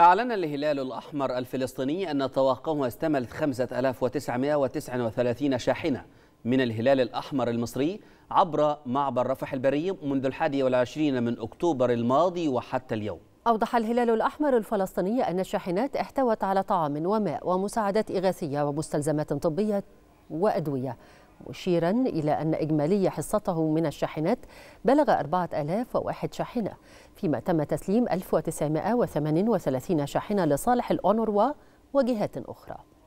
أعلن الهلال الأحمر الفلسطيني أن طواقمه استملت 5939 شاحنة من الهلال الأحمر المصري عبر معبر رفح البري منذ الحادي والعشرين من أكتوبر الماضي وحتى اليوم أوضح الهلال الأحمر الفلسطيني أن الشاحنات احتوت على طعام وماء ومساعدات إغاثية ومستلزمات طبية وأدوية مشيرا إلى أن إجمالي حصته من الشاحنات بلغ 4001 شاحنة فيما تم تسليم 1938 شاحنة لصالح الأونروا وجهات أخرى